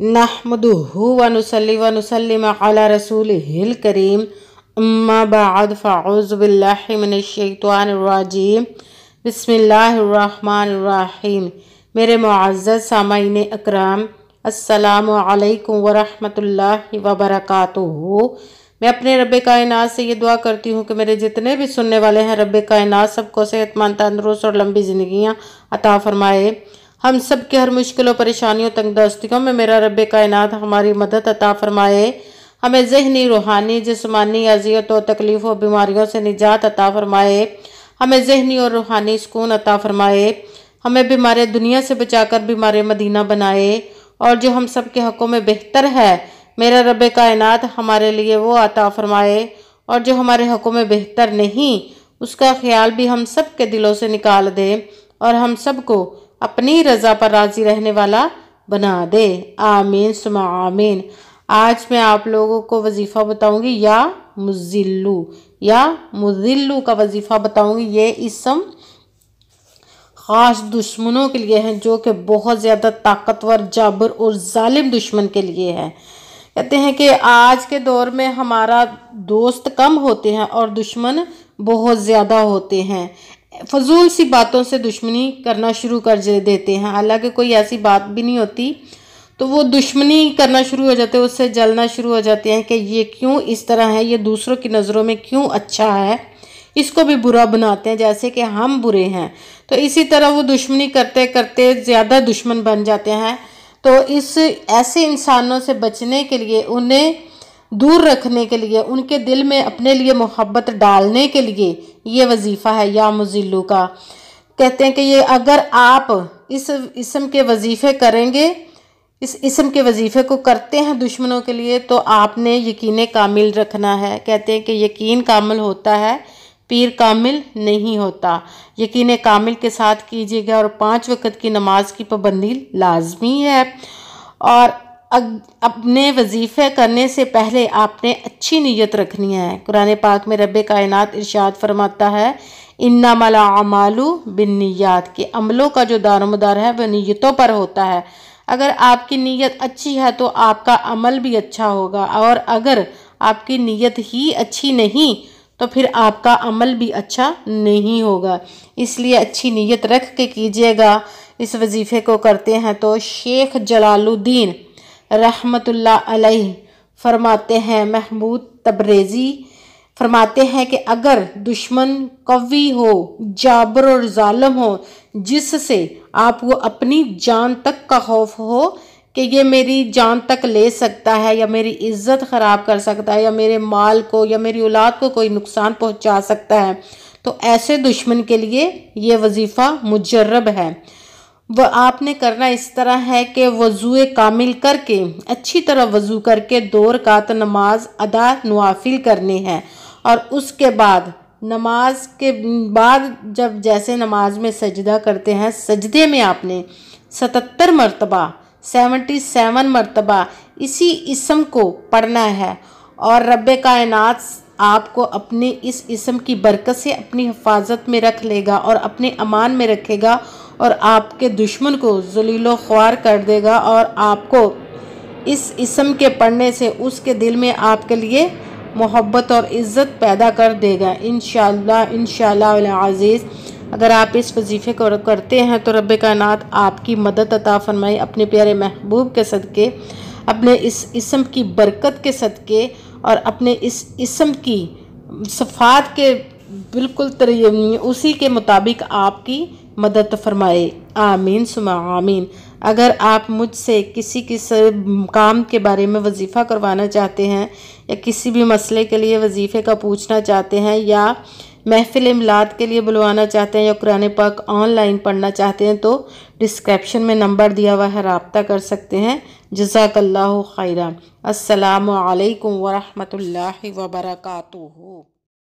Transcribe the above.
नहमदू अला रसूल हिल करीम अम्माबाद फ़ाउज़बिल्लाशैतवानरजीम बसमीम मेरे मुआज़ सामाइन अकराम अल्लाम वरहमल वबरक मैं अपने रब कायनात से ये दुआ करती हूँ कि मेरे जितने भी सुनने वाले हैं रब कायनात सबको सेहतमंद तंदरुस्त और लंबी ज़िंदियाँ अता फ़रमाए हम सब के हर मुश्किलों परेशानियों तंग दस्तियों में मेरा रब कायनात हमारी मदद अता फरमाए हमें जहनी रूहानी जिसमानी अजियतों तकलीफ़ों बीमारियों से निजात अता फरमाए हमें जहनी और रूहानी सुकून अता फरमाए हमें बीमार दुनिया से बचाकर बीमार मदीना बनाए और जो हम सब के हक़ों में बेहतर है मेरा रब कायनात हमारे लिए वो अता फरमाए और जो हमारे हक़ों में बेहतर नहीं उसका ख्याल भी हम सब के दिलों से निकाल दें और हम सबको अपनी रज़ा पर राज़ी रहने वाला बना दे आमीन सुमा आमीन आज मैं आप लोगों को वजीफ़ा बताऊंगी या मुजिल्लू या मुजिल्लू का वजीफ़ा बताऊंगी ये इसम ख़ास दुश्मनों के लिए हैं जो कि बहुत ज़्यादा ताकतवर जाबर और ालिम दुश्मन के लिए है कहते हैं कि आज के दौर में हमारा दोस्त कम होते हैं और दुश्मन बहुत ज़्यादा होते हैं फजूल सी बातों से दुश्मनी करना शुरू कर देते हैं हालांकि कोई ऐसी बात भी नहीं होती तो वो दुश्मनी करना शुरू हो जाते हैं उससे जलना शुरू हो जाते हैं कि ये क्यों इस तरह है ये दूसरों की नज़रों में क्यों अच्छा है इसको भी बुरा बनाते हैं जैसे कि हम बुरे हैं तो इसी तरह वो दुश्मनी करते करते ज़्यादा दुश्मन बन जाते हैं तो इस ऐसे इंसानों से बचने के लिए उन्हें दूर रखने के लिए उनके दिल में अपने लिए मोहब्बत डालने के लिए ये वजीफ़ा है या मुजिल्लू का कहते हैं कि ये अगर आप इस इसम के वजीफ़े करेंगे इस इसम के वजीफ़े को करते हैं दुश्मनों के लिए तो आपने यकीन कामिल रखना है कहते हैं कि यकीन कामिल होता है पीर कामिल नहीं होता यकीन कामिल के साथ कीजिएगा और पाँच वक्त की नमाज की पाबंदी लाजमी है और अपने वजीफ़े करने से पहले आपने अच्छी नीयत रखनी है कुरान पाक में रब कायन इरशाद फरमाता है इन्ना मलामालू बिन नीयत के अमलों का जो मदार है वह नीयतों पर होता है अगर आपकी नीयत अच्छी है तो आपका अमल भी अच्छा होगा और अगर आपकी नीयत ही अच्छी नहीं तो फिर आपका अमल भी अच्छा नहीं होगा इसलिए अच्छी नीयत रख के कीजिएगा इस वजीफ़े को करते हैं तो शेख जलालुद्दीन रहमतुल्ला अलैह फरमाते हैं महमूद तबरेज़ी फरमाते हैं कि अगर दुश्मन कवी हो जाबर और जालम हो जिससे आपको अपनी जान तक का खौफ हो कि ये मेरी जान तक ले सकता है या मेरी इज्जत ख़राब कर सकता है या मेरे माल को या मेरी औलाद को कोई नुकसान पहुंचा सकता है तो ऐसे दुश्मन के लिए ये वजीफ़ा मुजर्रब है वह आपने करना इस तरह है कि वज़ू कामिल करके अच्छी तरह वज़ू करके दो रकात नमाज अदा नवाफिल करनी है और उसके बाद नमाज के बाद जब जैसे नमाज में सजदा करते हैं सजदे में आपने सतर मरतबा सेवेंटी सेवन मरतबा इसी इसम को पढ़ना है और रब कायनात आपको अपने इस इसम की बरकत से अपनी हिफाजत में रख लेगा और अपने अमान में रखेगा और आपके दुश्मन को जलीलो ख्वार कर देगा और आपको इस इसम के पढ़ने से उसके दिल में आपके लिए मोहब्बत और इज़्ज़त पैदा कर देगा इन इन शज़ीज़ अगर आप इस वजीफ़े को करते हैं तो रब कायनात आपकी मदद अता फरमाए अपने प्यारे महबूब के सदक़े अपने इस इसम की बरकत के सदक़े और अपने इस इसम की सफ़ात के बिल्कुल उसी के मुताबिक आपकी मदद फरमाए आमीन सुमा आमीन अगर आप मुझसे किसी किस काम के बारे में वजीफ़ा करवाना चाहते हैं या किसी भी मसले के लिए वजीफ़े का पूछना चाहते हैं या महफिल इमलात के लिए बुलवाना चाहते हैं या कुरान पाक ऑनलाइन पढ़ना चाहते हैं तो डिस्क्रिप्शन में नंबर दिया हुआ है रबता कर सकते हैं जजाकल्ला खैरा असलकम वरहमल वबरकू